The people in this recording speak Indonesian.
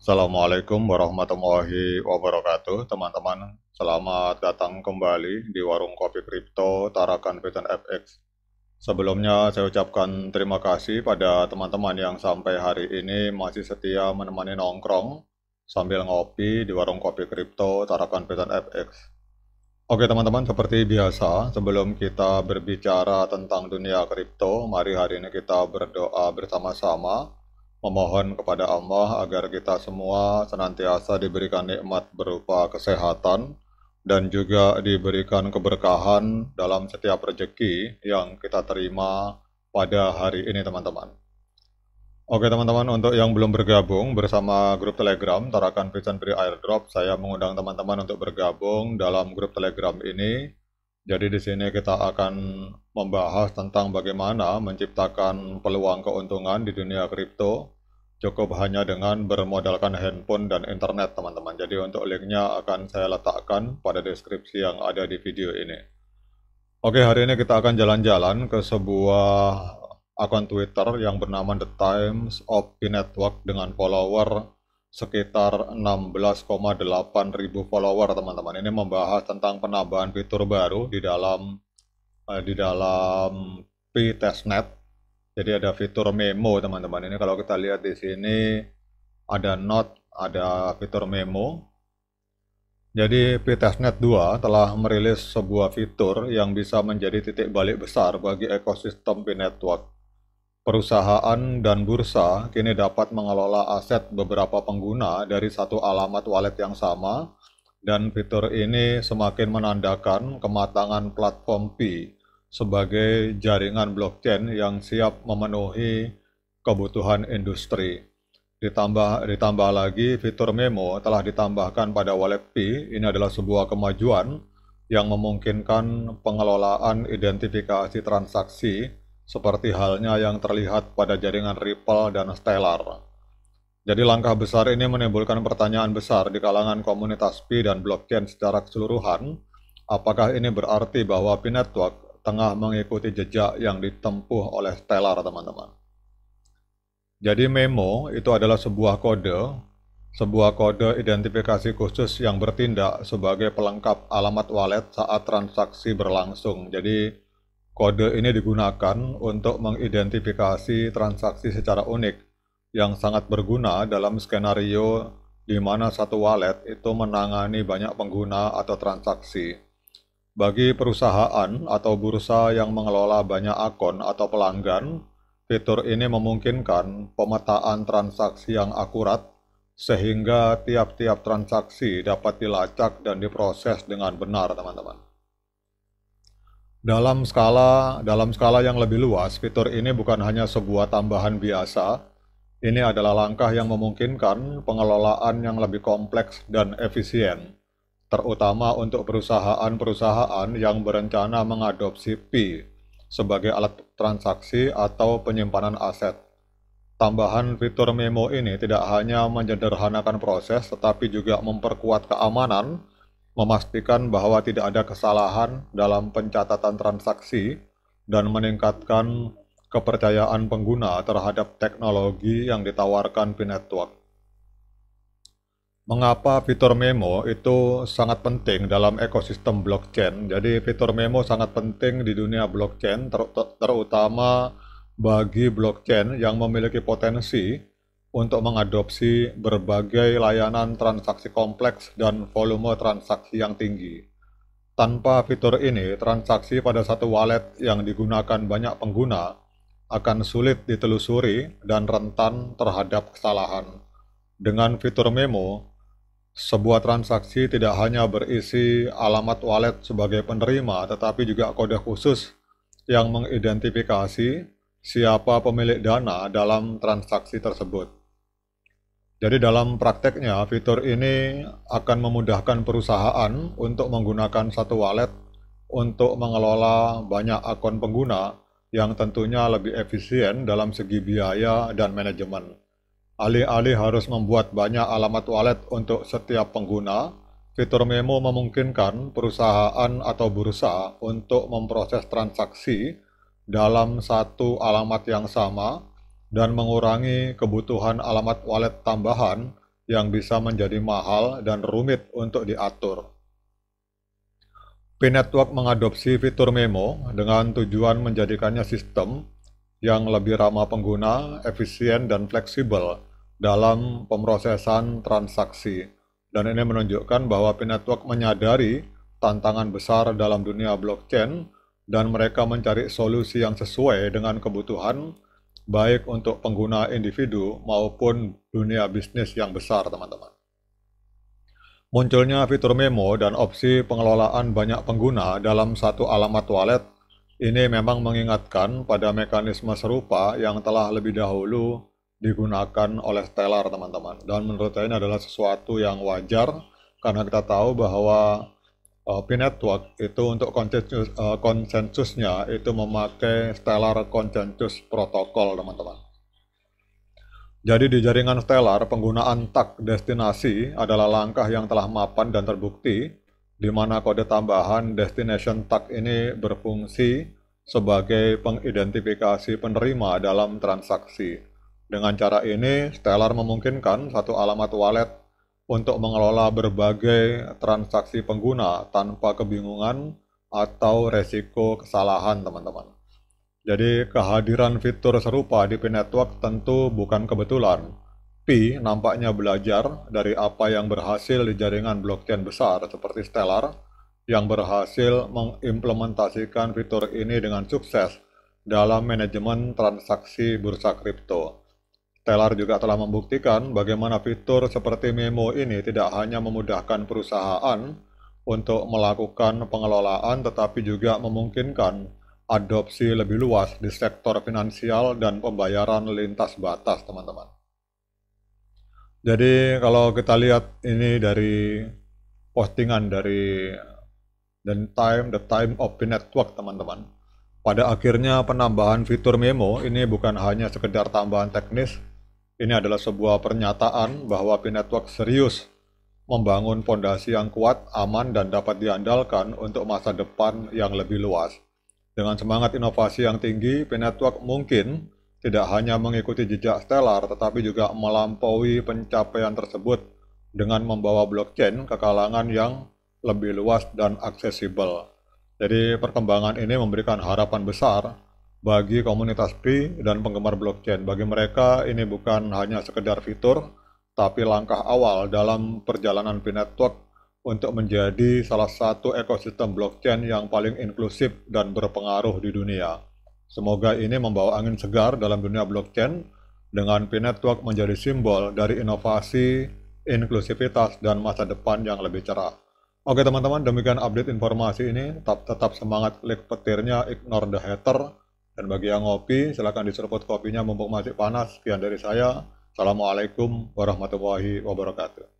Assalamualaikum warahmatullahi wabarakatuh, teman-teman. Selamat datang kembali di Warung Kopi Kripto Tarakan Vision FX. Sebelumnya saya ucapkan terima kasih pada teman-teman yang sampai hari ini masih setia menemani nongkrong sambil ngopi di Warung Kopi Kripto Tarakan Vision FX. Oke teman-teman, seperti biasa, sebelum kita berbicara tentang dunia kripto, mari hari ini kita berdoa bersama-sama memohon kepada Allah agar kita semua senantiasa diberikan nikmat berupa kesehatan dan juga diberikan keberkahan dalam setiap rezeki yang kita terima pada hari ini teman-teman. Oke teman-teman, untuk yang belum bergabung bersama grup Telegram Tarakan Vision Free Airdrop, saya mengundang teman-teman untuk bergabung dalam grup Telegram ini jadi di sini kita akan membahas tentang bagaimana menciptakan peluang keuntungan di dunia kripto cukup hanya dengan bermodalkan handphone dan internet teman-teman. Jadi untuk linknya akan saya letakkan pada deskripsi yang ada di video ini. Oke hari ini kita akan jalan-jalan ke sebuah akun Twitter yang bernama The Times of the Network dengan follower sekitar 16,8 ribu follower teman-teman. Ini membahas tentang penambahan fitur baru di dalam eh, di dalam ptestnet. Jadi ada fitur memo teman-teman. Ini kalau kita lihat di sini ada not ada fitur memo. Jadi p testnet 2 telah merilis sebuah fitur yang bisa menjadi titik balik besar bagi ekosistem P-Network. Perusahaan dan bursa kini dapat mengelola aset beberapa pengguna dari satu alamat wallet yang sama, dan fitur ini semakin menandakan kematangan platform P sebagai jaringan blockchain yang siap memenuhi kebutuhan industri. Ditambah, ditambah lagi fitur memo telah ditambahkan pada wallet P. Ini adalah sebuah kemajuan yang memungkinkan pengelolaan identifikasi transaksi seperti halnya yang terlihat pada jaringan Ripple dan Stellar. Jadi langkah besar ini menimbulkan pertanyaan besar di kalangan komunitas Pi dan blockchain secara keseluruhan, apakah ini berarti bahwa Pi Network tengah mengikuti jejak yang ditempuh oleh Stellar, teman-teman. Jadi memo itu adalah sebuah kode, sebuah kode identifikasi khusus yang bertindak sebagai pelengkap alamat wallet saat transaksi berlangsung. Jadi Kode ini digunakan untuk mengidentifikasi transaksi secara unik yang sangat berguna dalam skenario di mana satu wallet itu menangani banyak pengguna atau transaksi. Bagi perusahaan atau bursa yang mengelola banyak akun atau pelanggan, fitur ini memungkinkan pemetaan transaksi yang akurat sehingga tiap-tiap transaksi dapat dilacak dan diproses dengan benar, teman-teman. Dalam skala dalam skala yang lebih luas, fitur ini bukan hanya sebuah tambahan biasa. Ini adalah langkah yang memungkinkan pengelolaan yang lebih kompleks dan efisien, terutama untuk perusahaan-perusahaan yang berencana mengadopsi Pi sebagai alat transaksi atau penyimpanan aset. Tambahan fitur memo ini tidak hanya menyederhanakan proses, tetapi juga memperkuat keamanan memastikan bahwa tidak ada kesalahan dalam pencatatan transaksi dan meningkatkan kepercayaan pengguna terhadap teknologi yang ditawarkan Pinetwork. Mengapa fitur memo itu sangat penting dalam ekosistem blockchain? Jadi fitur memo sangat penting di dunia blockchain ter terutama bagi blockchain yang memiliki potensi untuk mengadopsi berbagai layanan transaksi kompleks dan volume transaksi yang tinggi. Tanpa fitur ini, transaksi pada satu wallet yang digunakan banyak pengguna akan sulit ditelusuri dan rentan terhadap kesalahan. Dengan fitur memo, sebuah transaksi tidak hanya berisi alamat wallet sebagai penerima, tetapi juga kode khusus yang mengidentifikasi siapa pemilik dana dalam transaksi tersebut. Jadi dalam prakteknya fitur ini akan memudahkan perusahaan untuk menggunakan satu wallet untuk mengelola banyak akun pengguna yang tentunya lebih efisien dalam segi biaya dan manajemen. Alih-alih harus membuat banyak alamat wallet untuk setiap pengguna, fitur memo memungkinkan perusahaan atau bursa untuk memproses transaksi dalam satu alamat yang sama dan mengurangi kebutuhan alamat wallet tambahan yang bisa menjadi mahal dan rumit untuk diatur. p mengadopsi fitur memo dengan tujuan menjadikannya sistem yang lebih ramah pengguna, efisien, dan fleksibel dalam pemrosesan transaksi. Dan ini menunjukkan bahwa p menyadari tantangan besar dalam dunia blockchain dan mereka mencari solusi yang sesuai dengan kebutuhan baik untuk pengguna individu maupun dunia bisnis yang besar, teman-teman. Munculnya fitur memo dan opsi pengelolaan banyak pengguna dalam satu alamat wallet ini memang mengingatkan pada mekanisme serupa yang telah lebih dahulu digunakan oleh Stellar, teman-teman. Dan menurut saya ini adalah sesuatu yang wajar karena kita tahu bahwa uh, P network itu untuk konsensus uh, konsensusnya itu memakai Stellar Consensus Protocol teman-teman. Jadi di jaringan Stellar penggunaan tag destinasi adalah langkah yang telah mapan dan terbukti di mana kode tambahan destination tag ini berfungsi sebagai pengidentifikasi penerima dalam transaksi. Dengan cara ini, Stellar memungkinkan satu alamat wallet untuk mengelola berbagai transaksi pengguna tanpa kebingungan atau resiko kesalahan teman-teman. Jadi kehadiran fitur serupa di P-Network tentu bukan kebetulan. P nampaknya belajar dari apa yang berhasil di jaringan blockchain besar seperti Stellar yang berhasil mengimplementasikan fitur ini dengan sukses dalam manajemen transaksi bursa kripto. Telar juga telah membuktikan bagaimana fitur seperti Memo ini tidak hanya memudahkan perusahaan untuk melakukan pengelolaan tetapi juga memungkinkan adopsi lebih luas di sektor finansial dan pembayaran lintas batas, teman-teman. Jadi kalau kita lihat ini dari postingan dari dan time the time of the network teman-teman. Pada akhirnya penambahan fitur memo ini bukan hanya sekedar tambahan teknis ini adalah sebuah pernyataan bahwa p serius membangun fondasi yang kuat, aman, dan dapat diandalkan untuk masa depan yang lebih luas. Dengan semangat inovasi yang tinggi, p mungkin tidak hanya mengikuti jejak Stellar, tetapi juga melampaui pencapaian tersebut dengan membawa blockchain ke kalangan yang lebih luas dan aksesibel. Jadi perkembangan ini memberikan harapan besar bagi komunitas P dan penggemar blockchain. Bagi mereka ini bukan hanya sekedar fitur, tapi langkah awal dalam perjalanan P Network untuk menjadi salah satu ekosistem blockchain yang paling inklusif dan berpengaruh di dunia. Semoga ini membawa angin segar dalam dunia blockchain dengan P Network menjadi simbol dari inovasi, inklusivitas, dan masa depan yang lebih cerah. Oke teman-teman, demikian update informasi ini. Tetap, tetap semangat klik petirnya, ignore the hater, dan bagi yang ngopi, silakan diserobot kopinya mumpung masih panas. Sekian dari saya. Assalamualaikum warahmatullahi wabarakatuh.